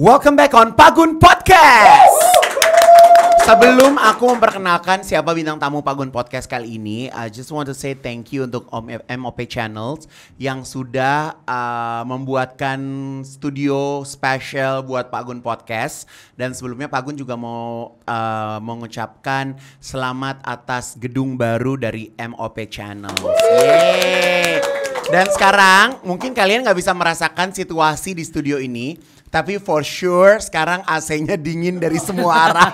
Welcome back on Pagun Podcast. Sebelum aku memperkenalkan siapa bintang tamu Pagun Podcast kali ini, I just want to say thank you untuk Om MOP Channels yang sudah uh, membuatkan studio special buat Pagun Podcast. Dan sebelumnya Pagun juga mau uh, mengucapkan selamat atas gedung baru dari MOP Channels. Yeay. Dan sekarang mungkin kalian nggak bisa merasakan situasi di studio ini tapi for sure sekarang AC-nya dingin dari semua arah.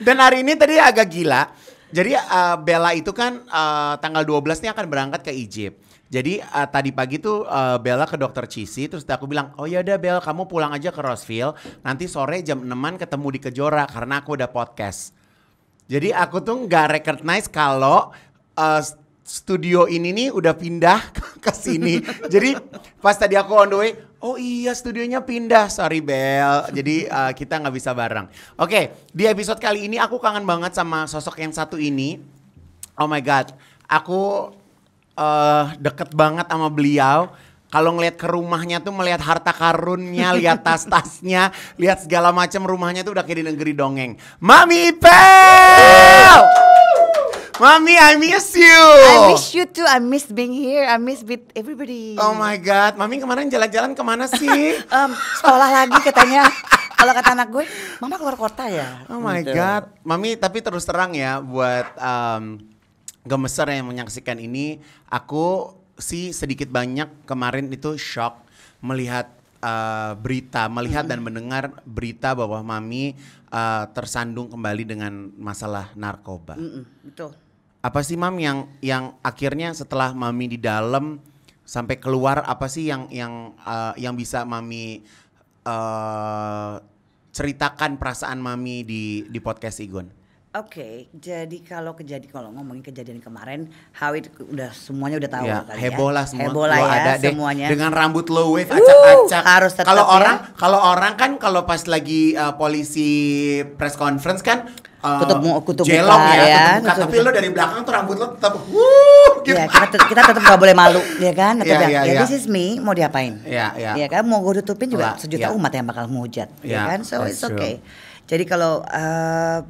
Dan hari ini tadi agak gila. Jadi uh, Bella itu kan uh, tanggal 12 ini akan berangkat ke Egypt. Jadi uh, tadi pagi tuh uh, Bella ke dokter Cici terus aku bilang, "Oh ya udah Bella, kamu pulang aja ke Roseville. Nanti sore jam 6-an ketemu di Kejora karena aku udah podcast." Jadi aku tuh nggak recognize kalau uh, studio ini nih udah pindah ke sini. Jadi pas tadi aku on the way, oh iya studionya pindah sorry Bel jadi uh, kita nggak bisa bareng oke okay, di episode kali ini aku kangen banget sama sosok yang satu ini oh my god aku uh, deket banget sama beliau kalau ngelihat ke rumahnya tuh melihat harta karunnya, lihat tas-tasnya, lihat segala macam rumahnya tuh udah kayak di negeri dongeng. Mami Pel! Mami, I miss you. I miss you too. I miss being here. I miss with everybody. Oh my god, Mami kemarin jalan-jalan kemana sih? um, sekolah lagi katanya. Kalau kata anak gue, Mama keluar kota ya. Oh my gitu. god, Mami tapi terus terang ya buat um, gemeser yang menyaksikan ini, aku sih sedikit banyak kemarin itu shock melihat uh, berita, melihat -hmm. dan mendengar berita bahwa Mami uh, tersandung kembali dengan masalah narkoba. Mm mm Betul apa sih mam yang yang akhirnya setelah mami di dalam sampai keluar apa sih yang yang uh, yang bisa mami uh, ceritakan perasaan mami di di podcast Igun? Oke, okay, jadi kalau kejadian kalau ngomongin kejadian kemarin, hawit udah semuanya udah tahu ya, kali ya. heboh ya. lah semua. Heboh lah ya ada semuanya. Dengan rambut low wave acak-acak. harus tetap Kalau ya. orang kalau orang kan kalau pas lagi uh, polisi press conference kan uh, tutup muka, ya, ya tutup muka, tapi lo dari belakang tuh rambut lo tetap wuh gitu. Ya, kita kita tetap gak boleh malu ya kan tetap yeah, ya, yeah, ya, iya. this is me mau diapain ya, ya. ya kan mau gue tutupin juga sejuta iya. umat yang bakal menghujat ya, ya kan so it's okay jadi kalau uh,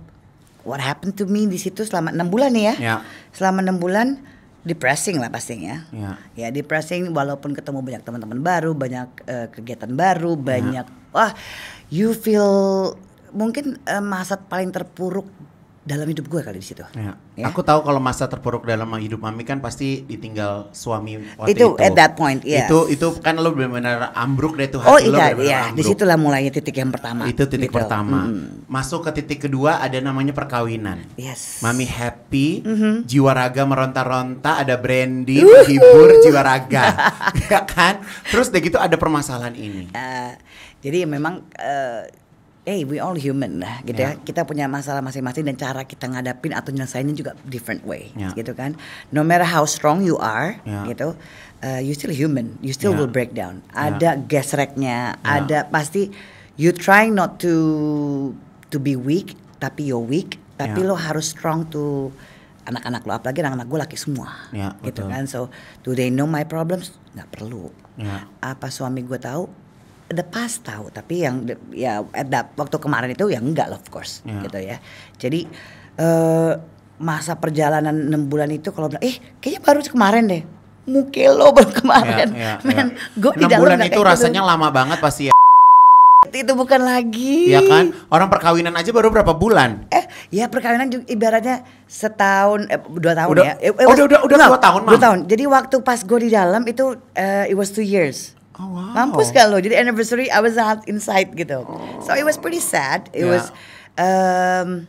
what happened to me di situ selama enam bulan nih ya, ya. selama enam bulan depressing lah pastinya. Ya, ya depressing walaupun ketemu banyak teman-teman baru, banyak uh, kegiatan baru, iya. banyak yeah. wah you feel mungkin uh, masa paling terpuruk dalam hidup gue kali di situ. Ya. Ya? Aku tahu kalau masa terpuruk dalam hidup mami kan pasti ditinggal suami waktu itu. Itu at that point, ya. Yes. Itu itu kan lo benar-benar ambruk deh tuh hati oh, iya, lo iya. iya. di Di situlah mulainya titik yang pertama. Itu titik gitu. pertama. Mm. Masuk ke titik kedua ada namanya perkawinan. Yes. Mami happy, mm-hmm. jiwa raga meronta-ronta, ada brandy, hibur jiwa raga, ya kan? Terus deh gitu ada permasalahan ini. Uh, jadi memang. Uh, hey we all human lah gitu ya. yeah. ya kita punya masalah masing-masing dan cara kita ngadapin atau nyelesainnya juga different way yeah. gitu kan no matter how strong you are yeah. gitu uh, you still human you still yeah. will break down yeah. ada gesreknya yeah. ada pasti you trying not to to be weak tapi you're weak tapi yeah. lo harus strong to anak-anak lo apalagi anak-anak gue laki semua yeah, gitu betul. kan so do they know my problems Gak perlu Yeah. apa suami gue tahu the past tahu tapi yang ya at that, waktu kemarin itu ya enggak lah of course yeah. gitu ya jadi uh, masa perjalanan enam bulan itu kalau bilang eh kayaknya baru kemarin deh mungkin lo baru kemarin yeah, yeah, ya. men yeah. gue bulan itu gitu. rasanya itu. lama banget pasti ya itu bukan lagi ya kan orang perkawinan aja baru berapa bulan eh ya perkawinan juga ibaratnya setahun eh, dua tahun udah, ya eh, oh, was, udah udah udah dua tahun dua tahun jadi waktu pas gue di dalam itu uh, it was two years Oh, wow. Mampus kan lo. Jadi anniversary I was not inside gitu. Oh. So it was pretty sad. It yeah. was um,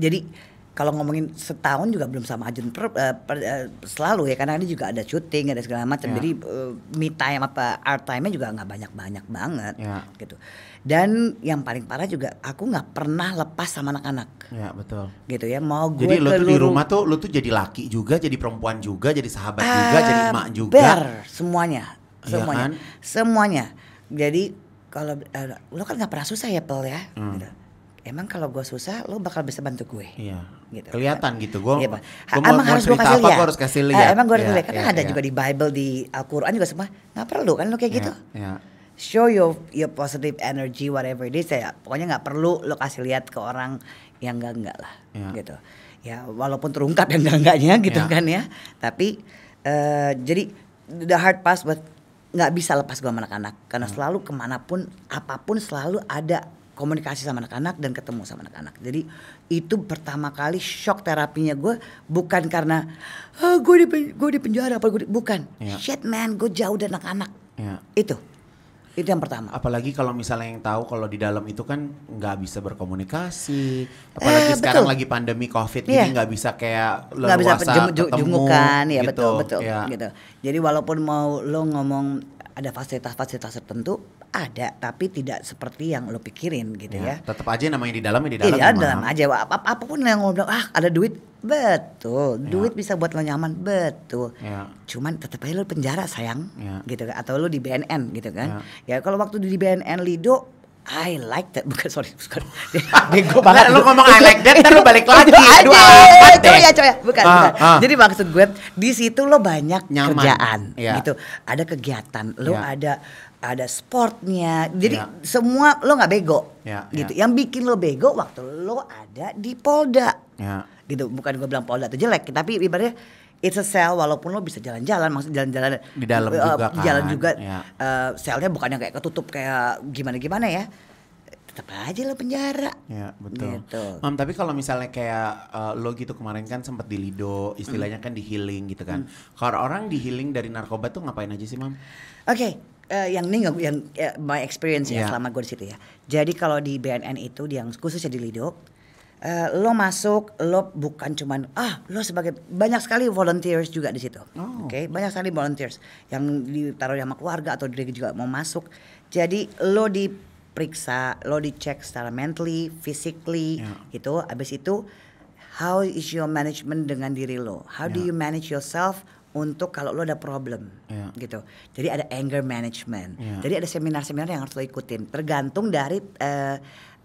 jadi kalau ngomongin setahun juga belum sama Ajun per, uh, per, uh, selalu ya karena ini juga ada syuting ada segala macam yeah. jadi uh, me time apa art time-nya juga nggak banyak banyak banget yeah. gitu dan yang paling parah juga aku nggak pernah lepas sama anak-anak ya betul gitu ya mau gue jadi lu tuh di rumah tuh lu tuh jadi laki juga jadi perempuan juga jadi sahabat uh, juga jadi emak juga ber semuanya Iya semuanya ya kan? semuanya jadi kalau uh, lo kan nggak pernah susah ya pel ya hmm. gitu. emang kalau gue susah lo bakal bisa bantu gue iya. gitu kelihatan gitu gue iya, ha, emang mau harus gue kasih lihat harus kasih eh, lihat eh, emang gue harus yeah, lihat karena yeah, ada yeah. juga di Bible di Al-Quran juga semua nggak perlu kan lo kayak iya, gitu iya. show your your positive energy whatever it is ya pokoknya nggak perlu lo kasih lihat ke orang yang enggak enggak lah gitu ya walaupun terungkap yang enggak enggaknya gitu kan ya tapi uh, jadi the hard pass buat nggak bisa lepas gue sama anak-anak karena hmm. selalu kemanapun apapun selalu ada komunikasi sama anak-anak dan ketemu sama anak-anak jadi itu pertama kali shock terapinya gue bukan karena oh, ah, gue di gue di penjara apa gue bukan yeah. shit man gue jauh dari anak-anak yeah. itu itu yang pertama. Apalagi kalau misalnya yang tahu kalau di dalam itu kan nggak bisa berkomunikasi, eh, apalagi eh, sekarang lagi pandemi Covid yeah. jadi iya. nggak bisa kayak leluasa gak bisa kan. ketemu, jung, jungukan, ya gitu. betul betul ya. Gitu. Jadi walaupun mau lo ngomong ada fasilitas-fasilitas tertentu ada tapi tidak seperti yang lo pikirin gitu ya, ya. tetap aja namanya di dalam ya di dalam iya dalam aja ap apapun yang ngobrol ah ada duit betul ya. duit bisa buat lo nyaman betul ya. cuman tetap aja lo penjara sayang ya. gitu kan atau lo di BNN gitu kan ya, ya kalau waktu di BNN Lido I like that bukan sorry bukan bego banget lu ngomong I like that terus balik lagi aduh apa deh ya coy bukan, ah, bukan. Ah. jadi maksud gue di situ lo banyak Nyaman. kerjaan yeah. gitu ada kegiatan lo yeah. ada ada sportnya jadi yeah. semua lo nggak bego yeah, gitu yeah. yang bikin lo bego waktu lo ada di Polda yeah. gitu bukan gue bilang Polda itu jelek tapi ibaratnya it's a sel walaupun lo bisa jalan-jalan maksud jalan-jalan di dalam uh, juga kan. jalan juga ya. uh, eh, selnya bukannya kayak ketutup kayak gimana-gimana ya tetap aja lo penjara. Ya betul. Gitu. Mam tapi kalau misalnya kayak uh, lo gitu kemarin kan sempat di Lido, istilahnya mm. kan di healing gitu kan. Mm. Kalau orang di healing dari narkoba tuh ngapain aja sih mam? Oke, okay. uh, yang ini gak, yang uh, my experience yeah. ya selama gue di situ ya. Jadi kalau di BNN itu yang khususnya di Lido, Eh, lo masuk, lo bukan cuman ah lo sebagai banyak sekali volunteers juga di situ, oh. oke okay? banyak sekali volunteers yang ditaruh sama keluarga atau dia juga mau masuk, jadi lo diperiksa, lo dicek secara mentally, physically, yeah. gitu, abis itu how is your management dengan diri lo, how yeah. do ya. you manage yourself untuk kalau lo ada problem yeah. gitu. Jadi ada anger management. Yeah. Jadi ada seminar-seminar yang harus lo ikutin. Tergantung dari uh,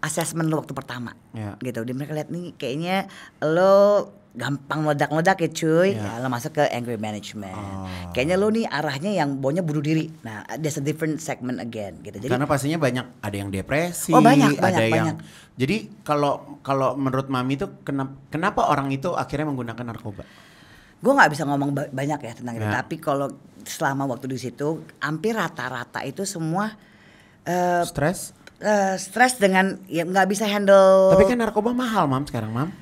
assessment lo waktu pertama yeah. gitu. Di mereka lihat nih kayaknya lo gampang meledak-meledak ya cuy. Yeah. Ya, lo masuk ke angry management. Oh. Kayaknya lo nih arahnya yang bonya bunuh diri. Nah, ada a different segment again gitu. Jadi Karena pastinya banyak ada yang depresi, oh, banyak, ada banyak, yang banyak. Jadi kalau kalau menurut Mami itu kenapa kenapa orang itu akhirnya menggunakan narkoba? Gue nggak bisa ngomong banyak ya tentang yeah. itu, ya. tapi kalau selama waktu di situ hampir rata-rata itu semua uh, stress Eh, stres dengan ya nggak bisa handle. Tapi kan narkoba mahal mam sekarang mam.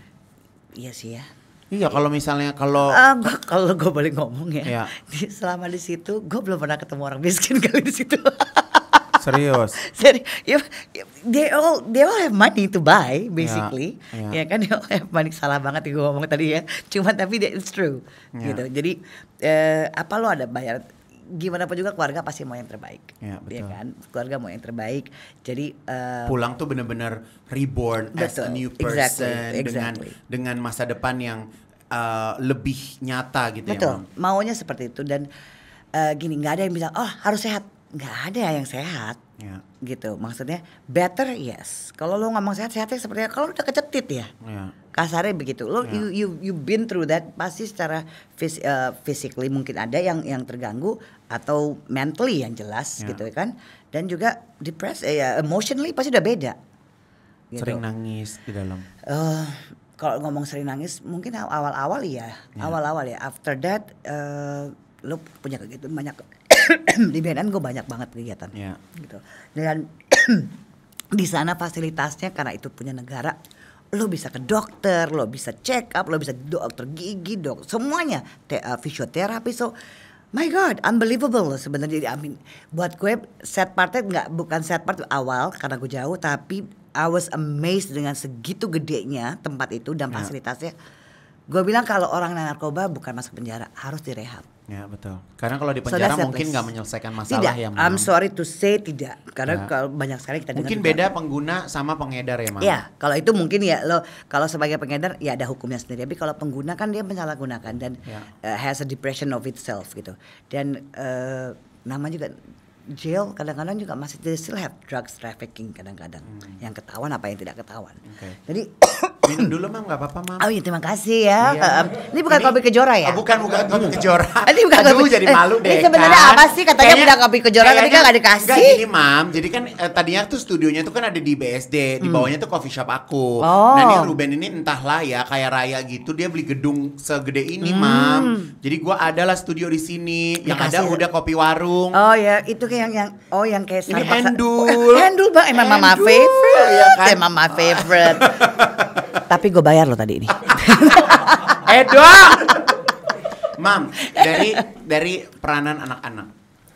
Iya sih ya. Iya kalau misalnya kalau uh, kalau gue boleh ngomong ya, iya. di, selama di situ gue belum pernah ketemu orang miskin kali di situ. Serius. Seri, ya, ya, they all they all have money to buy iya, basically. Ya, ya. ya kan they all have money salah banget yang gue ngomong tadi ya. Cuma tapi it's true. Ya. Gitu. Jadi eh, apa lo ada bayar gimana pun juga keluarga pasti mau yang terbaik. Ya, iya betul. ya kan? Keluarga mau yang terbaik. Jadi uh, pulang tuh benar-benar reborn betul, as a new person exactly, exactly. dengan dengan masa depan yang uh, lebih nyata gitu betul, ya. Betul. Maunya seperti itu dan uh, gini nggak ada yang bilang oh harus sehat. nggak ada yang sehat. Ya. Gitu. Maksudnya better yes. Kalau lo ngomong sehat sehatnya seperti kalau udah kecetit ya. ya kasarnya begitu lo yeah. you you you been through that pasti secara fis, uh, physically mungkin ada yang yang terganggu atau mentally yang jelas yeah. gitu kan dan juga depressed eh, ya emotionally pasti udah beda gitu. sering nangis di dalam uh, kalau ngomong sering nangis mungkin awal-awal iya. ya awal-awal ya after that uh, lo punya gitu banyak di BNN gue banyak banget kegiatan yeah. gitu dan di sana fasilitasnya karena itu punya negara lo bisa ke dokter, lo bisa check up, lo bisa dokter gigi, dok, semuanya, te uh, fisioterapi. So, my god, unbelievable lo sebenarnya. I mean, buat gue set partnya nggak bukan set part awal karena gue jauh, tapi I was amazed dengan segitu gedenya tempat itu dan ya. fasilitasnya. Yeah. Gue bilang kalau orang narkoba bukan masuk penjara harus direhab. Ya betul. Karena kalau di penjara so, mungkin nggak menyelesaikan masalah tidak. ya. Tidak. I'm sorry to say tidak. Karena ya. kalau banyak sekali kita mungkin beda juga. pengguna sama pengedar ya, mas. Ya, kalau itu mungkin ya lo kalau sebagai pengedar ya ada hukumnya sendiri. Tapi kalau pengguna kan dia menyalahgunakan dan ya. uh, has a depression of itself gitu. Dan uh, nama juga jail kadang-kadang juga masih they still have drugs trafficking kadang-kadang hmm. yang ketahuan apa yang tidak ketahuan okay. jadi minum dulu mah nggak apa-apa mam oh iya terima kasih ya iya. ini bukan ini, kopi kejora ya oh, bukan bukan kopi kejora ini bukan Aduh, kopi jadi malu eh, deh ini sebenarnya kan? apa sih katanya tidak kopi kejora tapi kan nggak dikasih enggak, ini mam jadi kan eh, tadinya tuh studionya tuh kan ada di BSD di hmm. bawahnya tuh coffee shop aku oh. nah ini oh. Ruben ini entahlah ya kayak raya gitu dia beli gedung segede ini hmm. mam jadi gua adalah studio di sini yang ada ya? udah kopi warung oh ya itu Oke yang yang oh yang kayak Ini handul oh, handul bang, emang mama favorite. Ya Emang mama favorite. Tapi gue bayar lo tadi ini. Edo. Eh, Mam, dari dari peranan anak-anak.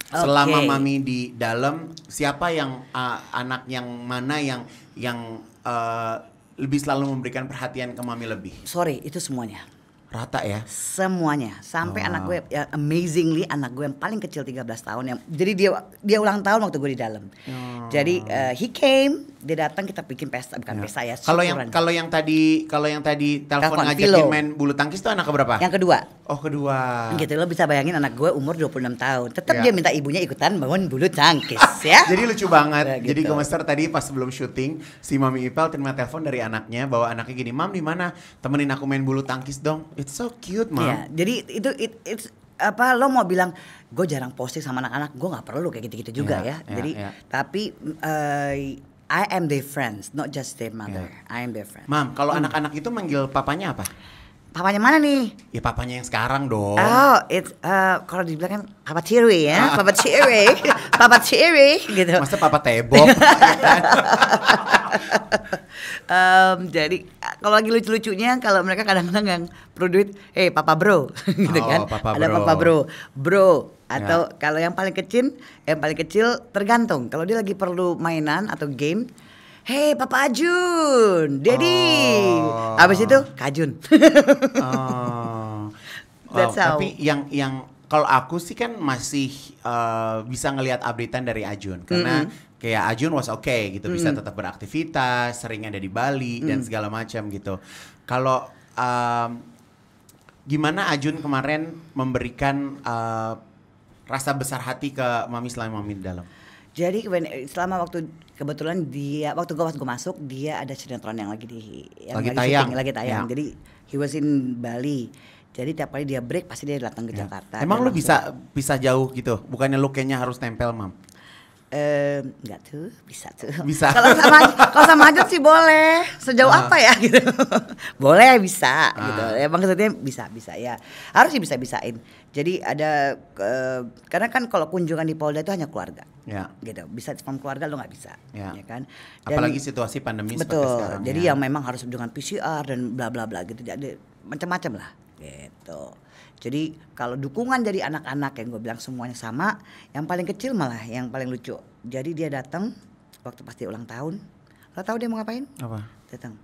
Selama mami di dalam, siapa yang uh, anak yang mana yang yang uh, lebih selalu memberikan perhatian ke mami lebih? Sorry, itu semuanya Rata ya? Semuanya. Sampai oh, anak gue ya, amazingly anak gue yang paling kecil 13 tahun yang jadi dia dia ulang tahun waktu gue di dalam. Oh. Jadi uh, he came dia datang kita bikin pesta bukan ya. pesta ya. Kalau yang kalau yang tadi kalau yang tadi telepon ngajakin Vilo. main bulu tangkis tuh anak berapa? Yang kedua. Oh, kedua. Gitu lo bisa bayangin anak gue umur 26 tahun. Tetap ya. dia minta ibunya ikutan bangun bulu tangkis ya. Jadi lucu banget. Ya, gitu. Jadi tadi pas sebelum syuting si Mami Ipal terima telepon dari anaknya bahwa anaknya gini, "Mam, di mana? Temenin aku main bulu tangkis dong." It's so cute, Mam. Ya, jadi itu it, it's apa lo mau bilang gue jarang posting sama anak-anak gue nggak perlu kayak gitu-gitu juga iya, ya, yeah, jadi yeah. tapi uh, I am their friends, not just their mother. Yeah. I am their friends. Mam, kalau hmm. anak-anak itu manggil papanya apa? Papanya mana nih? Ya papanya yang sekarang dong. Oh, it uh, kalau dibilang kan Papa Tiri ya, ah. Papa Tiri, Papa Tiri gitu. Masa Papa Tebok. um, jadi kalau lagi lucu-lucunya kalau mereka kadang-kadang yang perlu duit, eh hey, Papa Bro gitu oh, kan. Papa Ada bro. Papa Bro. Bro, atau ya. kalau yang paling kecil yang paling kecil tergantung kalau dia lagi perlu mainan atau game Hei Papa Ajun, Daddy Oh. Abis itu Kajun. oh. That's oh, Tapi yang yang kalau aku sih kan masih uh, bisa ngelihat updatean dari Ajun karena mm -hmm kayak Ajun was oke okay, gitu bisa tetap beraktivitas sering ada di Bali mm. dan segala macam gitu kalau um, gimana Ajun kemarin memberikan uh, rasa besar hati ke Mami selain Mami di dalam? Jadi selama waktu kebetulan dia waktu gue waktu gue masuk dia ada sinetron yang lagi di yang lagi, lagi tayang, lagi tayang. Ya. Jadi he was in Bali. Jadi tiap kali dia break pasti dia datang ke ya. Jakarta. Emang lu bisa bisa jauh gitu? Bukannya lu kayaknya harus tempel, Mam? enggak tuh, bisa tuh. Bisa. Kalau sama kalau sama aja sih boleh. Sejauh uh. apa ya gitu. boleh bisa uh. gitu. Emang ya, maksudnya bisa bisa ya. Harus sih bisa-bisain. Jadi ada uh, karena kan kalau kunjungan di Polda itu hanya keluarga. Ya. Gitu. Bisa sama keluarga lo nggak bisa. Ya. ya kan? Dan, Apalagi situasi pandemi betul, seperti sekarang. Jadi ya. yang memang harus dengan PCR dan bla bla bla gitu. Jadi macam-macam lah gitu. Jadi kalau dukungan dari anak-anak yang gue bilang semuanya sama, yang paling kecil malah yang paling lucu. Jadi dia datang waktu pasti ulang tahun. Lo tau dia mau ngapain? Apa? Datang.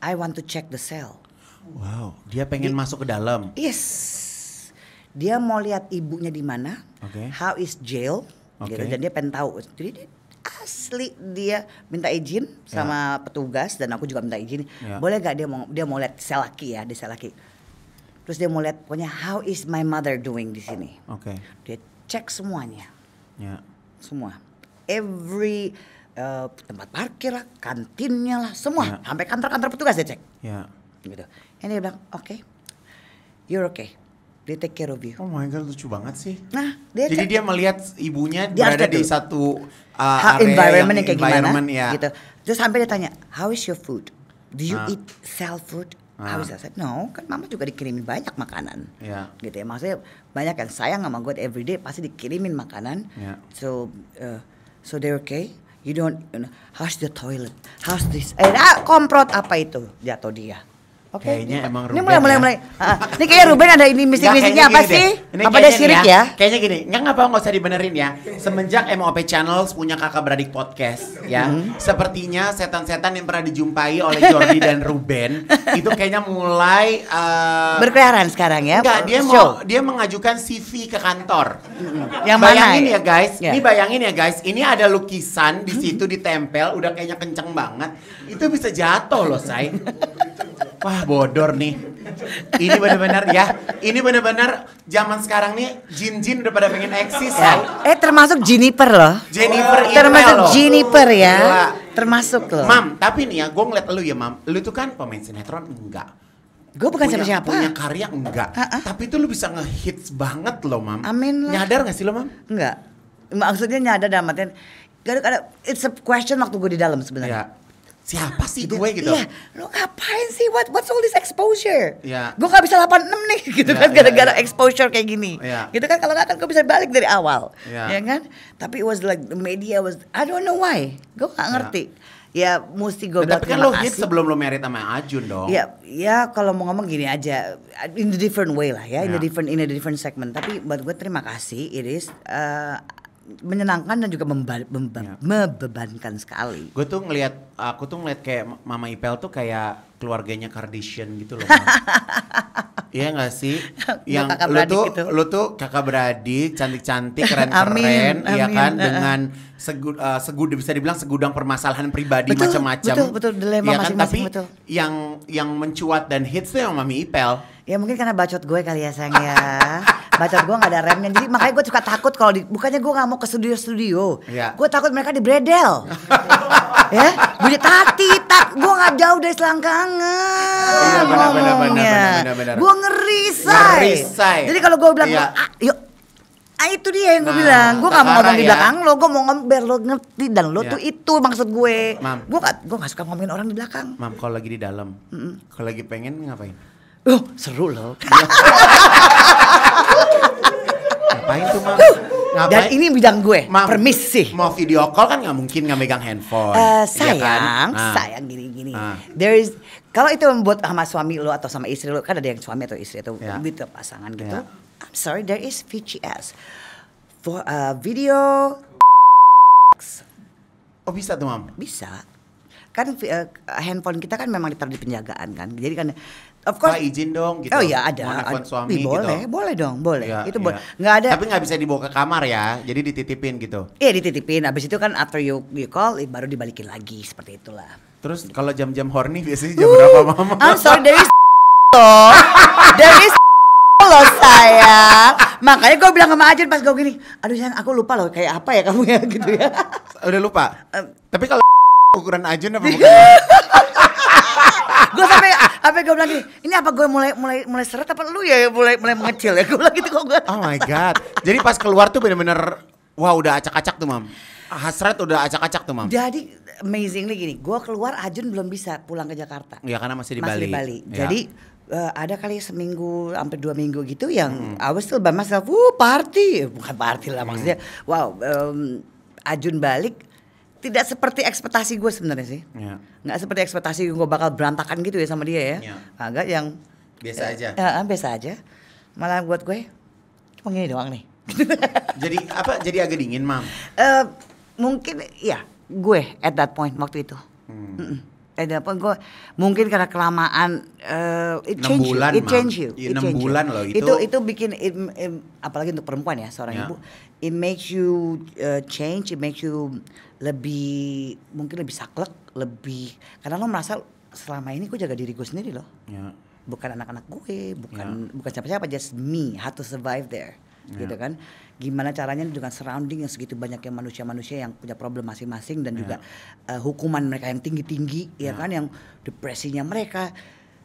I want to check the cell. Wow, dia pengen dia, masuk ke dalam. Yes. Dia mau lihat ibunya di mana. Okay. How is jail? Okay. Gitu. Dan dia pengen tahu. Jadi dia asli dia minta izin sama yeah. petugas dan aku juga minta izin. Yeah. Boleh gak dia mau dia mau lihat sel laki ya, di sel laki Terus dia mau lihat pokoknya how is my mother doing di sini. Oke. Okay. Dia cek semuanya. Ya. Semua. Every uh, tempat parkir lah, kantinnya lah, semua. Yeah. Sampai kantor-kantor petugas dia cek. Ya. Gitu. Ini dia bilang, oke, okay, you're okay. They take care of you. Oh my god, lucu banget sih. Nah, dia jadi cek. dia melihat ibunya dia berada di satu uh, area environment yang, yang kayak environment, gimana, ya. gitu. Terus sampai dia tanya, how is your food? Do you nah. eat self food? Ah. Habis saya no, kan mama juga dikirimin banyak makanan. Yeah. Gitu ya. Maksudnya banyak yang sayang sama gue everyday pasti dikirimin makanan. Yeah. So uh, so they're okay. You don't you know, how's the toilet? How's this? Eh, ah, komprot apa itu? Jatuh dia. Oke. Okay. Kayaknya emang Ruben. Ini mulai mulai mulai. Ya. Ah, ah. ini kayak Ruben ada ini misi misinya apa sih? Ini apa dia sirik ya? ya? Kayaknya gini, nggak ngapa apa nggak usah dibenerin ya. Semenjak MOP Channel punya kakak beradik podcast ya, hmm. sepertinya setan-setan yang pernah dijumpai oleh Jordi dan Ruben itu kayaknya mulai uh, berkeliaran sekarang ya. Enggak, dia mau dia mengajukan CV ke kantor. Yang bayangin mana? ya guys, yeah. ini bayangin ya guys, ini ada lukisan di situ mm-hmm. ditempel, udah kayaknya kenceng banget. Itu bisa jatuh loh, say wah bodor nih. Ini benar-benar ya, ini benar-benar zaman sekarang nih jin-jin udah pada pengen eksis. Ya. Eh termasuk Jennifer loh. Jennifer wow. Termasuk loh. Jennifer ya. Wah. Termasuk loh. Mam, tapi nih ya, gue ngeliat lu ya mam, lu tuh kan pemain sinetron enggak. Gue bukan siapa-siapa. Punya karya enggak. Uh-uh. Tapi itu lu bisa ngehits banget loh, Mam. Amin lah. Nyadar gak sih lo, Mam? Enggak. Maksudnya nyadar dalam artian, gak ada, it's a question waktu gue di dalam sebenarnya. Yeah siapa sih gue gitu iya lo ngapain sih what what's all this exposure yeah. gue gak bisa 86 nih gitu yeah, kan iya, gara-gara yeah, exposure kayak gini yeah. gitu kan kalau gak kan gue bisa balik dari awal ya. ya kan tapi it was like the media was I don't know why gue gak iya. ngerti ya, ya mesti gue nah, tapi kan lo hit sebelum lo merit sama Ajun dong ya ya kalau mau ngomong gini aja in a different way lah ya, in a iya. different in a different segment tapi buat gue terima kasih it is uh, menyenangkan dan juga memba- memba- ya. membebankan sekali. Gue tuh ngelihat aku tuh ngelihat kayak Mama Ipel tuh kayak keluarganya Kardashian gitu loh. iya gak sih? Yang kakak lu tuh itu. lu tuh kakak beradik cantik-cantik keren-keren iya kan amin. dengan segu, uh, eh, segudang bisa dibilang segudang permasalahan pribadi macam-macam. Betul, betul dilema ya masing-masing kan? Tapi yang yang mencuat dan hits tuh yang Mami Ipel. Ya mungkin karena bacot gue kali ya sayang ya. bacot gue nggak ada remnya jadi makanya gue suka takut kalau bukannya gue gak mau ke studio studio yeah. gue takut mereka di dibredel ya bunyi tati tak gue gak jauh dari selangkangan iya, ngomongnya gue ngeri say. jadi kalau gue bilang yeah. ah, yuk Ah itu dia yang gue nah, bilang, gue gak mau ngomong ya. di belakang lo, gue mau ngomong biar lo ngerti dan lo ya. tuh itu maksud gue. gue gak, gue gak suka ngomongin orang di belakang. Mam, kalau lagi di dalam, mm -mm. kalau lagi pengen ngapain? Oh, seru loh. Ngapain tuh, Mam? Ngapain? Dan ini bidang gue, Ma permisi. Mau video call kan nggak mungkin nggak megang handphone. Uh, eh, sayang, ya kan? sayang nah. gini-gini. Ah. There is kalau itu membuat sama suami lo atau sama istri lo, kan ada yang suami atau istri atau yeah. gitu pasangan ya. gitu. Yeah. I'm sorry, there is VGS for a eh, video. Oh bisa tuh mam? Bisa. Kan uh, handphone kita kan memang ditaruh di penjagaan kan. Jadi kan Of course. Pak izin dong gitu. Oh iya ada. Mau nelfon suami Ih, gitu. boleh, gitu. boleh dong, boleh. Ya, itu boleh. Iya. Nggak ada. Tapi nggak bisa dibawa ke kamar ya. Jadi dititipin gitu. Iya dititipin. Abis itu kan after you, you call eh, baru dibalikin lagi seperti itulah. Terus gitu. kalau jam-jam horny biasanya jam uh, berapa mama? I'm sorry there is loh. There is loh sayang. Makanya gue bilang sama Ajun pas gue gini, aduh sayang aku lupa loh kayak apa ya kamu ya gitu ya. Udah lupa. Um, Tapi kalau ukuran Ajun apa bukan? gue sampai apa gue bilang gini, ini apa gue mulai mulai mulai seret apa lu ya mulai mulai mengecil ya gue bilang gitu kok gue. Oh my god. Jadi pas keluar tuh bener-bener wah udah acak-acak tuh mam. Hasrat ah, udah acak-acak tuh mam. Jadi amazing nih gini, gue keluar Ajun belum bisa pulang ke Jakarta. Ya karena masih di masih Bali. di Bali. Ya. Jadi uh, ada kali seminggu sampai dua minggu gitu yang hmm. I was still by myself, wuh party, bukan party lah maksudnya. Hmm. Wow, um, Ajun balik tidak seperti ekspektasi gue sebenarnya sih. yeah. Nggak seperti ekspektasi gue bakal berantakan gitu ya sama dia ya. yeah. Agak yang biasa ya, aja. ya, ya, biasa aja. Malah buat gue cuma gini doang nih. jadi apa? Jadi agak dingin, Mam. Uh, mungkin ya, gue at that point waktu itu. Hmm. Mm -mm eh apa gue mungkin karena kelamaan uh, it change bulan, you, iya, it change you, it change bulan you. loh itu. Itu itu bikin it, it, apalagi untuk perempuan ya seorang yeah. ibu, it makes you uh, change, it makes you lebih mungkin lebih saklek, lebih karena lo merasa selama ini gue jaga diri gue sendiri loh. Yeah. Bukan anak-anak gue, bukan yeah. bukan siapa-siapa just me, how to survive there. Yeah. Gitu kan? gimana caranya dengan surrounding yang segitu banyaknya manusia-manusia yang punya problem masing-masing dan yeah. juga uh, hukuman mereka yang tinggi-tinggi yeah. ya kan yang depresinya mereka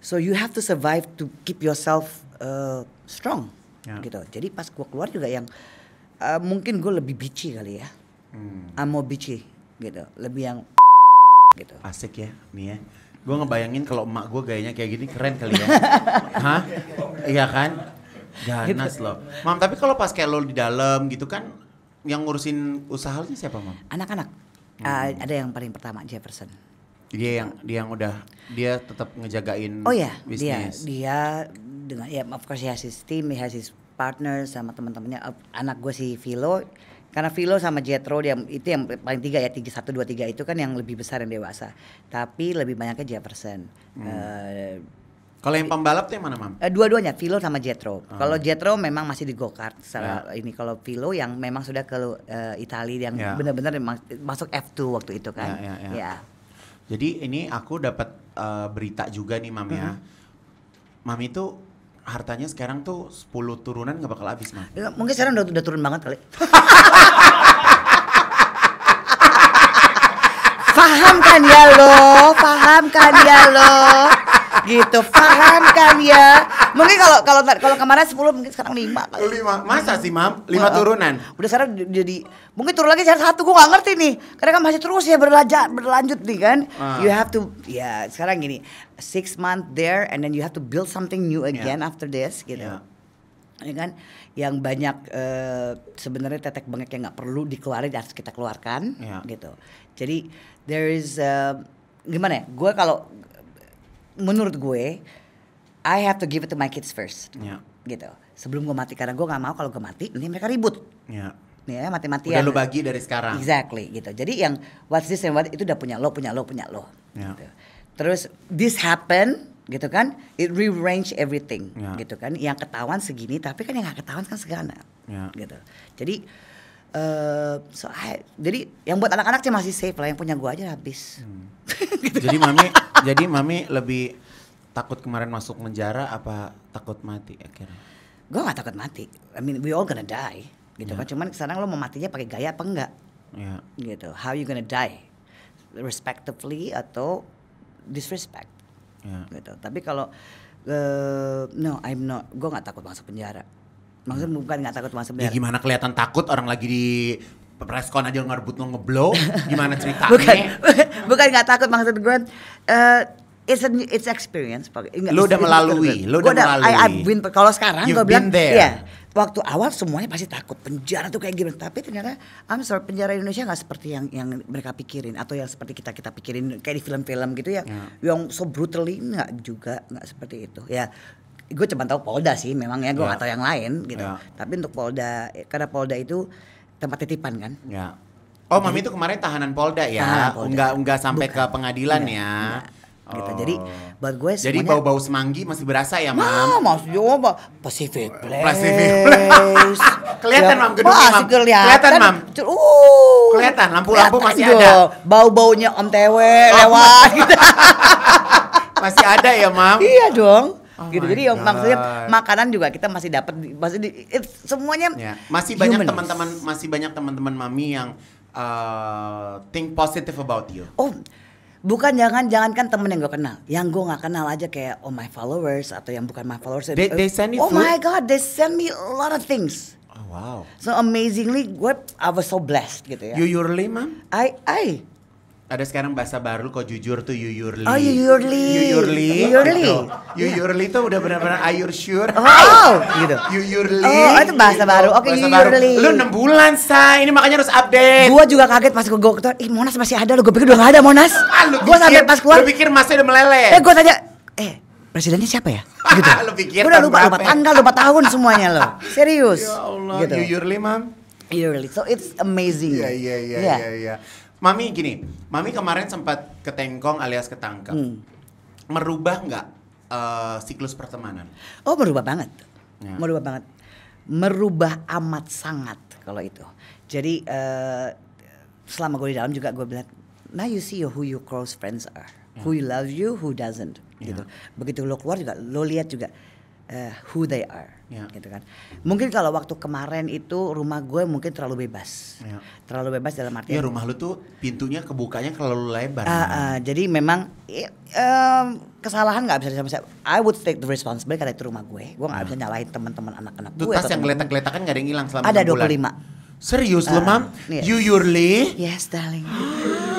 so you have to survive to keep yourself uh, strong yeah. gitu jadi pas gua keluar juga yang uh, mungkin gue lebih bici kali ya hmm. amo bici gitu lebih yang gitu asik ya nih ya gue ngebayangin kalau emak gue gayanya kayak gini keren kali ya hah iya kan Ganas gitu. loh. Mam, tapi kalau pas kayak lo di dalam gitu kan yang ngurusin usahanya siapa, Mam? Anak-anak. Hmm. Uh, ada yang paling pertama Jefferson. Dia yang dia yang udah dia tetap ngejagain Oh ya, bisnis. dia dia dengan ya of course he has his team, he has his partner sama teman-temannya. Anak gue si Vilo karena Vilo sama Jetro dia itu yang paling tiga ya tiga satu dua tiga itu kan yang lebih besar yang dewasa tapi lebih banyaknya Jefferson hmm. Eh, kalau yang pembalap tuh yang mana, Mam? Eh, dua-duanya, Vilo sama Jetro. Hmm. Ah. Kalau Jetro memang masih di go-kart yeah. ini. Kalau Vilo yang memang sudah ke uh, eh, Italia yang yeah. benar-benar masuk F2 waktu itu kan. Ya. Yeah, yeah, yeah. Jadi ini aku dapat uh, berita juga nih, Mam mm -hmm. ya. Mm-hmm. Mam itu hartanya sekarang tuh 10 turunan nggak bakal habis, Mam. Ya, mungkin sekarang udah, udah turun banget kali. paham kan ya lo? Paham kan ya lo? gitu paham kan ya mungkin kalau kalau kalau kemarin 10 mungkin sekarang 5 kali. 5 masa sih mam 5 uh, turunan udah sekarang jadi mungkin turun lagi sekarang satu gue gak ngerti nih karena kan masih terus ya berlanjut berlanjut nih kan uh. you have to ya sekarang gini six month there and then you have to build something new ya. again yeah. after this gitu yeah ya kan yang banyak uh, sebenarnya tetek banget yang nggak perlu dikeluarin harus kita keluarkan yeah. gitu jadi there is uh, gimana ya gue kalau menurut gue I have to give it to my kids first. Yeah. Gitu. Sebelum gue mati karena gue nggak mau kalau gue mati nanti mereka ribut. Yeah. Ya, mati-matian. Udah lu bagi dari sekarang. Exactly gitu. Jadi yang what's this and what itu udah punya lo, punya lo, punya lo. Yeah. Gitu. Terus this happen gitu kan, it rearrange everything yeah. gitu kan. Yang ketahuan segini tapi kan yang gak ketahuan kan segala. Yeah. Gitu. Jadi Uh, so, I, jadi yang buat anak-anak sih masih safe lah yang punya gua aja habis. Hmm. gitu. Jadi mami, jadi mami lebih takut kemarin masuk penjara apa takut mati akhirnya? Gua gak takut mati. I mean we all gonna die gitu yeah. kan. Cuman sekarang lo mau matinya pakai gaya apa enggak? Yeah. Gitu. How you gonna die? Respectively atau disrespect? Yeah. Gitu. Tapi kalau uh, no I'm not, gua gak takut masuk penjara Maksudnya bukan nggak takut masuk Ya gimana kelihatan takut orang lagi di preskon aja ngerebut lo ngeblow gimana ceritanya? bukan bukan nggak takut maksud gue uh, It's a it's experience. Lo udah melalui, lo udah melalui. I, I've been kalau sekarang gue bilang, iya, yeah, waktu awal semuanya pasti takut penjara tuh kayak gimana tapi ternyata I'm sorry penjara Indonesia nggak seperti yang yang mereka pikirin atau yang seperti kita kita pikirin kayak di film-film gitu ya yeah. yang so brutally nggak juga nggak seperti itu ya gue cuma tahu Polda sih memang ya gue yeah. gak yang lain gitu yeah. tapi untuk Polda eh, karena Polda itu tempat titipan kan yeah. oh jadi, mami itu kemarin tahanan Polda ya tahanan Polda. sampai Bukan. ke pengadilan ya Oh. gitu. Jadi oh. buat gue semuanya, Jadi bau-bau semanggi masih berasa ya, Mam? Nah, Mas coba ya Pacific Place. Pacific Place. kelihatan, ya, Mam, gedungnya, Mam. Kelihatan, Mam. Uh, kelihatan lampu-lampu masih ada. Bau-baunya Om Tewe oh, lewat gitu. masih ada ya, Mam? Iya dong. Oh gitu. Jadi God. maksudnya makanan juga kita masih dapat masih it, semuanya yeah. masih banyak teman-teman masih banyak teman-teman mami yang uh, think positive about you. Oh, bukan jangan jangankan temen yang gue kenal, yang gue nggak kenal aja kayak oh my followers atau yang bukan my followers. They, they uh, send you oh food? my god, they send me a lot of things. Oh, wow. So amazingly, gue I was so blessed gitu ya. You your lima I I ada sekarang bahasa baru kok jujur tuh yuyurli. Oh yuyurli. Yuyurli. Yuyurli. Yuyurli tuh udah benar-benar you sure. Oh, gitu. Yuyurli. Oh, itu bahasa baru. Oke, okay, yuyurli. Lu 6 bulan, Sa. Ini makanya harus update. Gua juga kaget pas gua gua ih Monas masih ada lu. Gua pikir udah gak ada Monas. Ah, lu gua sampai pas keluar. Lu pikir masih udah meleleh. Eh, gua tanya, eh presidennya siapa ya? Gitu. lu pikir udah lupa, lupa ya? tanggal, lupa tahun semuanya lo. Ya Serius. Ya Allah, gitu. yuyurli, Mam. Yuyurli. So it's amazing. Iya, iya, iya, iya, iya. iya. Mami gini, Mami kemarin sempat ketengkong alias ketangkap. Hmm. Merubah nggak uh, siklus pertemanan? Oh, merubah banget. Ya. Merubah banget. Merubah amat sangat kalau itu. Jadi uh, selama gue di dalam juga gue bilang, now you see who your close friends are, yeah. who you love you, who doesn't, yeah. gitu. Ya. Begitu lo keluar juga, lo lihat juga uh, who they are yeah. gitu kan mungkin kalau waktu kemarin itu rumah gue mungkin terlalu bebas yeah. terlalu bebas dalam artian ya rumah lu tuh pintunya kebukanya terlalu lebar uh, uh, jadi memang uh, kesalahan nggak bisa disamain I would take the responsibility karena itu rumah gue gue nggak uh. bisa nyalahin teman-teman anak-anak gue tas yang geletak kan gak ada yang hilang selama ada dua bulan. 25 Serius, uh, Lemam? Yes. You, Lee? Yes, darling.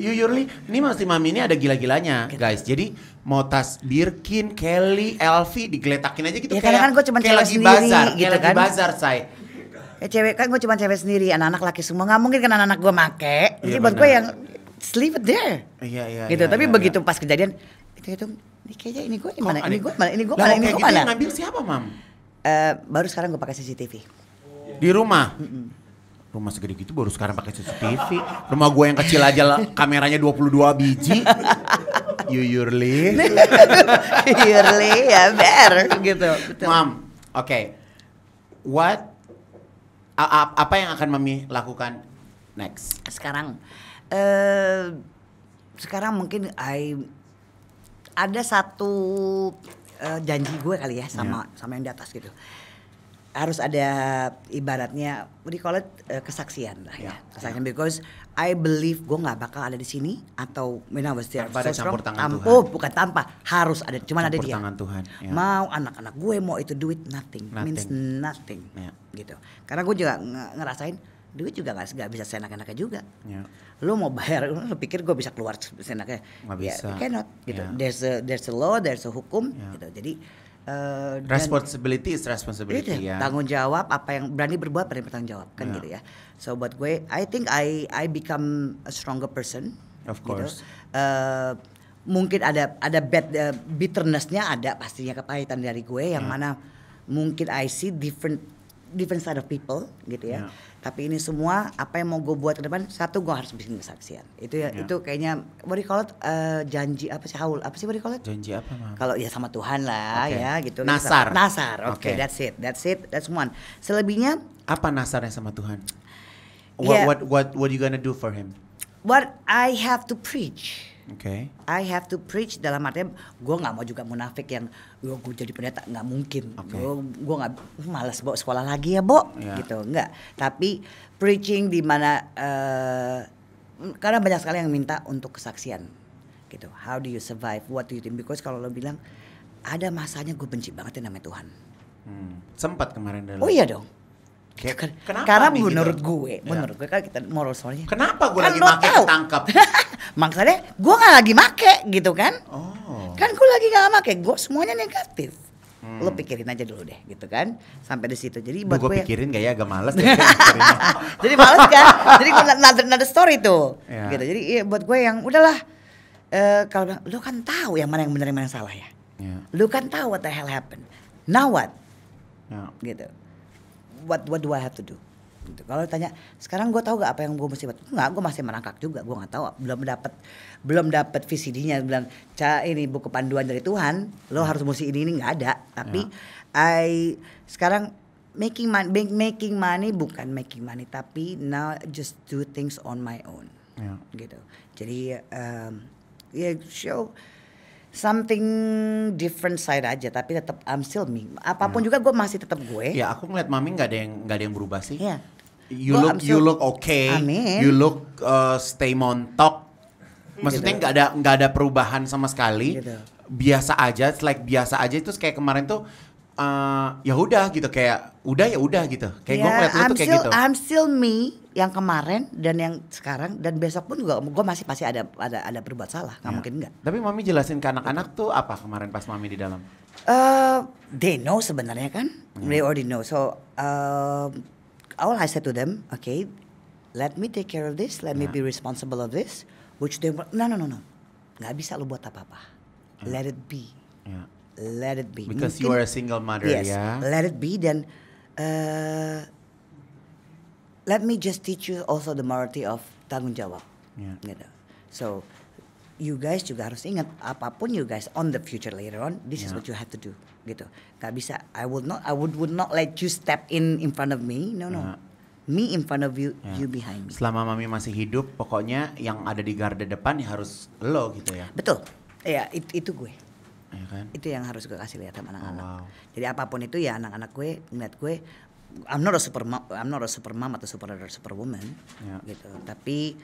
you Yuyurli, ini Mas mami ini ada gila-gilanya, gitu. guys. Jadi mau tas Birkin, Kelly, Elvi digeletakin aja gitu ya, kayak kan gue cuma kayak lagi sendiri, bazar, gitu kayak kan? lagi bazar, say. Ya cewek kan gue cuma cewek sendiri, anak-anak laki semua nggak mungkin kan anak-anak gue make. Iya, Jadi ya, buat gue yang sleep it there. Iya iya. Gitu, ya, tapi ya, begitu ya. pas kejadian itu itu ini kayaknya ini gue mana, ini gue mana, ini gue mana, ini gue gitu? mana. Ngambil siapa, Mam? Uh, baru sekarang gue pakai CCTV. Di rumah? Mm -mm rumah segede gitu baru sekarang pakai CCTV. Rumah gue yang kecil aja lah, kameranya 22 biji. yearly. yearly ya ber gitu. Betul. Mam, oke. Okay. What a a apa yang akan Mami lakukan next? Sekarang uh, sekarang mungkin I ada satu uh, janji gue kali ya sama yeah. sama yang di atas gitu harus ada ibaratnya what do call it uh, kesaksian lah yeah. ya kesaksian yeah. because I believe gue nggak bakal ada di sini atau when I was there tanpa so ada campur strong, tangan Tuhan oh, bukan tanpa harus ada cuman campur ada dia tangan Tuhan yeah. mau anak-anak gue mau itu duit nothing, nothing. means nothing yeah. gitu karena gue juga ngerasain duit juga gak, gak bisa seenak-enaknya juga. Yeah. Lo mau bayar, lo pikir gue bisa keluar seenaknya? nggak ya, bisa. Yeah, cannot. Gitu. Yeah. There's a there's a law, there's a hukum. Yeah. Gitu. Jadi Uh, responsibility is responsibility itu, ya. Tanggung jawab apa yang berani berbuat berani bertanggung jawab kan yeah. gitu ya. So buat gue, I think I I become a stronger person. Of gitu. course. Gitu. Uh, mungkin ada ada bad uh, bitternessnya ada pastinya kepahitan dari gue yang yeah. mana mungkin I see different different side of people gitu ya. Yeah. Tapi ini semua apa yang mau gue buat ke depan satu gue harus bikin kesaksian. Itu ya yeah. itu kayaknya beri kalau uh, janji apa sih haul apa sih beri kalau Janji apa mah? Kalau ya sama Tuhan lah okay. ya gitu. Nasar. Nasar. Oke, okay, okay. that's it. That's it. That's one. Selebihnya apa nasarnya sama Tuhan? What yeah. what what what you gonna do for him? What I have to preach Okay. I have to preach dalam artinya gue nggak mau juga munafik yang gue gue jadi pendeta nggak mungkin. Okay. Gue gue nggak uh, malas bawa sekolah lagi ya bo yeah. gitu nggak. Tapi preaching di mana uh, karena banyak sekali yang minta untuk kesaksian gitu. How do you survive? What do you think? Because kalau lo bilang ada masanya gue benci banget yang namanya Tuhan. Hmm. Sempat kemarin dalam. Oh iya dong. Kayak, gitu kan. kenapa karena gitu? menurut gitu? gue, iya. menurut ya. gue kan kita moral soalnya. Kenapa gue kan lagi makin tangkap? Makanya gue nggak lagi make gitu kan. Oh. Kan gue lagi nggak make, gue semuanya negatif. Hmm. Lo pikirin aja dulu deh gitu kan. Sampai di situ. Jadi buat gue ya pikirin kayak ya? agak males deh. Ya Jadi males kan. Jadi gue another, another story tuh. Yeah. Gitu. Jadi ya, buat gue yang udahlah uh, kalau lo kan tahu yang mana yang benar yang mana yang salah ya. Yeah. Lu kan tahu what the hell happened. Now what? Yeah. Gitu. What what do I have to do? gitu. Kalau ditanya sekarang gue tahu gak apa yang gue mesti buat? Enggak, gue masih merangkak juga. Gue nggak tahu, belum dapat belum dapat VCD-nya bilang, "Ca, ini buku panduan dari Tuhan. Lo hmm. harus mesti ini ini nggak ada." Tapi ya. I sekarang making money making money bukan making money tapi now just do things on my own. Ya. Gitu. Jadi um, ya show something different side aja tapi tetap I'm still me apapun hmm. juga gue masih tetap gue ya aku ngeliat mami nggak ada yang nggak ada yang berubah sih yeah. you gua, look still, you look okay amin. you look uh, stay montok maksudnya gitu. nggak gitu. ada nggak ada perubahan sama sekali gitu. biasa aja like biasa aja itu kayak kemarin tuh uh, ya udah gitu kayak udah ya udah gitu. Kayak yeah, gue ya, ngeliat lu kayak still, gitu. I'm still me yang kemarin dan yang sekarang dan besok pun juga gue masih pasti ada ada ada berbuat salah nggak yeah. mungkin nggak. Tapi mami jelasin ke anak-anak tuh apa kemarin pas mami di dalam? Uh, they know sebenarnya kan, yeah. they already know. So uh, all I said to them, okay, let me take care of this, let yeah. me ya. be responsible of this, which they no no no no, nggak bisa lu buat apa-apa, yeah. let it be. Yeah let it be. Because Mungkin, you are a single mother, yes, ya. Let it be dan uh, let me just teach you also the morality of tanggung jawab. Yeah. Gitu. So you guys juga harus ingat apapun you guys on the future later on this yeah. is ya. what you have to do gitu gak bisa I would not I would would not let you step in in front of me no no yeah. me in front of you yeah. you behind me selama mami masih hidup pokoknya yang ada di garda depan ya harus lo gitu ya betul ya it, itu gue ya kan? itu yang harus gue kasih lihat sama oh, anak-anak oh, wow. jadi apapun itu ya anak-anak gue ngeliat gue I'm not a super mom, I'm not a super mom atau super or super woman yeah. gitu tapi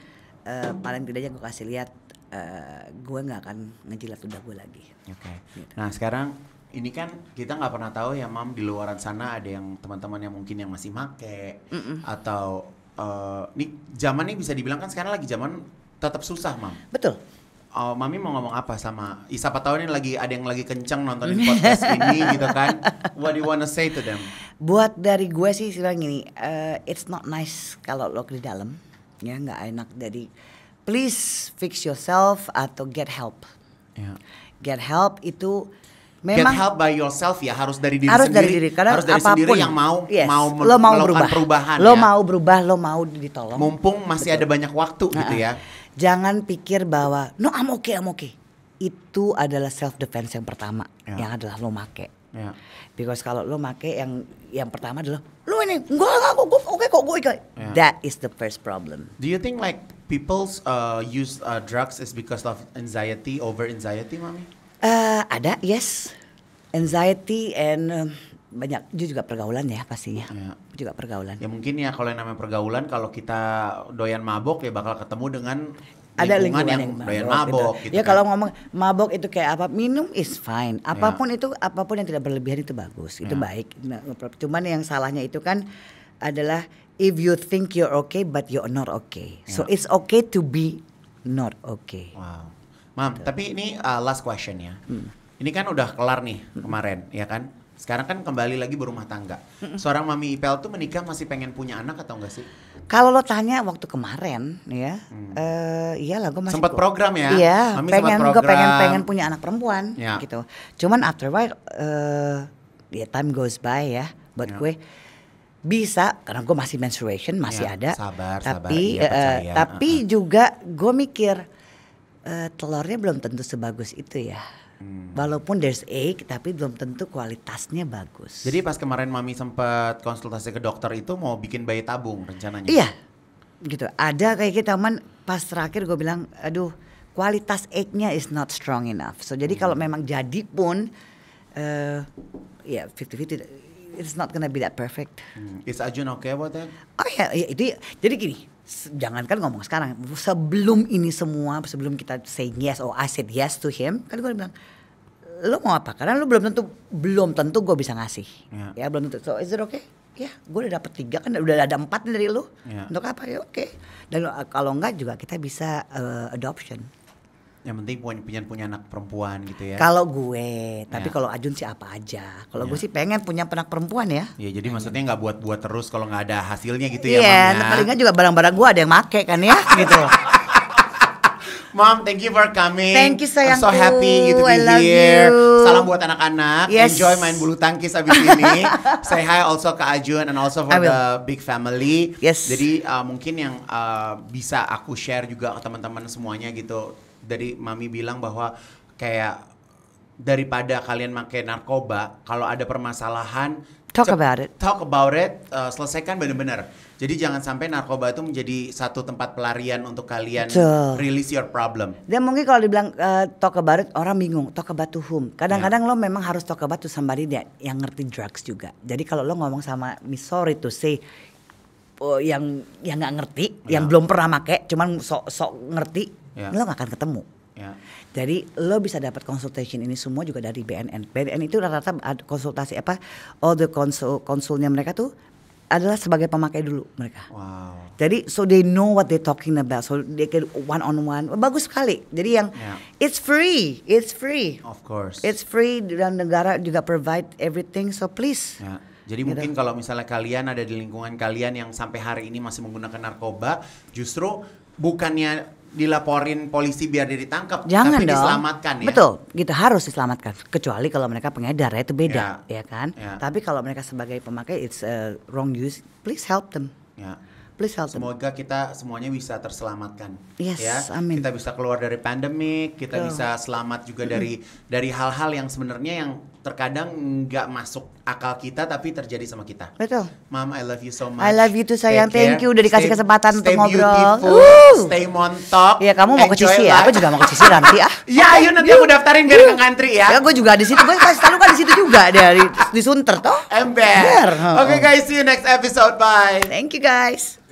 uh, paling tidaknya gue kasih lihat uh, eh, gue nggak akan ngejilat udah gue lagi oke okay. gitu. nah sekarang ini kan kita nggak pernah tahu ya mam di luaran sana ada yang teman-teman yang mungkin yang masih make mm -mm. atau uh, nih zaman ini bisa dibilang kan sekarang lagi zaman tetap susah mam betul oh, mami mau ngomong apa sama Isa? Apa tahu ini lagi ada yang lagi kenceng nontonin podcast ini gitu kan what do you wanna say to them buat dari gue sih bilang ini, uh, eh, it's not nice kalau lo di dalam ya nggak enak jadi please fix yourself atau get help yeah. get help itu Memang, Get help by yourself ya harus dari diri harus sendiri. Dari diri, karena harus dari apapun, sendiri yang mau yes, mau, lo mau melakukan berubah. perubahan. Lo ya. mau berubah, lo mau ditolong. Mumpung masih Betul. ada banyak waktu gitu nah, ya. Ah jangan pikir bahwa no I'm okay I'm okay itu adalah self defense yang pertama yeah. yang adalah lo make yeah. because kalau lo make yang yang pertama adalah lo ini enggak enggak gue oke kok gue okay. Ya. that is the first problem do you think like people's uh, use uh, drugs is because of anxiety over anxiety mami uh, ada yes anxiety and uh, banyak juga pergaulan ya pastinya yeah juga pergaulan. Ya mungkin ya kalau yang namanya pergaulan kalau kita doyan mabok ya bakal ketemu dengan ada lingkungan, lingkungan yang, yang doyan mabok gitu. gitu ya kan. kalau ngomong mabok itu kayak apa minum is fine ya. apapun ya. itu apapun yang tidak berlebihan itu bagus itu ya. baik nah, cuman yang salahnya itu kan adalah if you think you're okay but you're not okay ya. so it's okay to be not okay wow mam gitu. tapi ini uh, last question ya hmm. ini kan udah kelar nih hmm. kemarin ya kan sekarang kan kembali lagi berumah tangga. Seorang Mami Ipel tuh menikah masih pengen punya anak atau enggak sih? Kalau lo tanya waktu kemarin ya, hmm. uh, eh, iyalah gue masih sempat program ya. Iya, Mami pengen gue pengen pengen punya anak perempuan ya. gitu. Cuman after while uh, ya time goes by ya buat ya. gue bisa karena gue masih menstruation masih ya, ada sabar, tapi sabar, Ya, uh, tapi uh -huh. juga gue mikir uh, telurnya belum tentu sebagus itu ya Hmm. Walaupun there's egg, tapi belum tentu kualitasnya bagus. Jadi pas kemarin mami sempat konsultasi ke dokter itu mau bikin bayi tabung rencananya. Iya. Gitu. Ada kayak gitu teman pas terakhir gue bilang aduh kualitas egg-nya is not strong enough. So jadi hmm. kalau memang jadi pun uh, ya yeah, 50-50 it's not gonna be that perfect. Hmm. Is Ajun okay about that? Ya? Oh ya, yeah, itu jadi gini jangankan ngomong sekarang sebelum ini semua sebelum kita say yes or I said yes to him kan gue bilang lo mau apa karena lo belum tentu belum tentu gue bisa ngasih yeah. ya belum tentu so is it okay ya gue udah dapet tiga kan udah ada empat dari lo yeah. untuk apa ya oke okay. dan uh, kalau enggak juga kita bisa uh, adoption yang penting punya punya, punya anak perempuan gitu ya kalau gue tapi ya. kalau Ajun sih apa aja kalau ya. gue sih pengen punya anak perempuan ya Iya jadi maksudnya nggak buat-buat terus kalau nggak ada hasilnya gitu ya iya ya. nah, palingnya juga barang-barang gue ada yang make kan ya gitu Mom, thank you for coming. Thank you sayang. I'm so happy you to be I love here. You. Salam buat anak-anak. Yes. Enjoy main bulu tangkis abis ini. Say hi also ke Ajun and also for the big family. Yes. Jadi uh, mungkin yang uh, bisa aku share juga ke teman-teman semuanya gitu dari mami bilang bahwa kayak daripada kalian pakai narkoba, kalau ada permasalahan talk about it. Talk about it, uh, selesaikan benar-benar. Jadi jangan sampai narkoba itu menjadi satu tempat pelarian untuk kalian Betul. release your problem. Dan mungkin kalau dibilang uh, talk about it, orang bingung talk about to whom. Kadang-kadang yeah. lo memang harus talk about to somebody that yang ngerti drugs juga. Jadi kalau lo ngomong sama me sorry to say oh, yang yang nggak ngerti, yeah. yang ya. belum pernah make, cuman sok-sok ngerti, yeah. lo gak akan ketemu. Yeah. Jadi lo bisa dapat consultation ini semua juga dari BNN. BNN itu rata-rata konsultasi apa? All the konsul konsulnya mereka tuh adalah sebagai pemakai dulu mereka. Wow. Jadi so they know what they talking about. So they can one on one. Bagus sekali. Jadi yang yeah. it's free, it's free. Of course. It's free dan negara juga provide everything. So please. Yeah. Jadi gitu. mungkin kalau misalnya kalian ada di lingkungan kalian yang sampai hari ini masih menggunakan narkoba, justru bukannya dilaporin polisi biar dia ditangkap, Jangan tapi dong. diselamatkan ya. Betul, gitu harus diselamatkan. Kecuali kalau mereka pengedar ya itu beda, ya, ya kan? ya. Tapi kalau mereka sebagai pemakai it's a uh, wrong use, please help them. ya. Please help Semoga them. kita semuanya bisa terselamatkan. Yes, ya. amin. Kita bisa keluar dari pandemik, kita oh. bisa selamat juga mm -hmm. dari dari hal-hal yang sebenarnya yang terkadang nggak masuk akal kita tapi terjadi sama kita. Betul. Mama I love you so much. I love you too sayang. Thank you udah dikasih stay, kesempatan stay untuk ngobrol. Uh. Stay montok. Iya, kamu mau ke Cici ya? Aku juga mau ke Cici nanti ah. Iya, ayo nanti aku daftarin biar ke ngantri ya. Ya, gue juga di situ. Gue kasih tahu kan di situ juga dari di Sunter toh. Ember. Oke okay, guys, see you next episode. Bye. Thank you guys.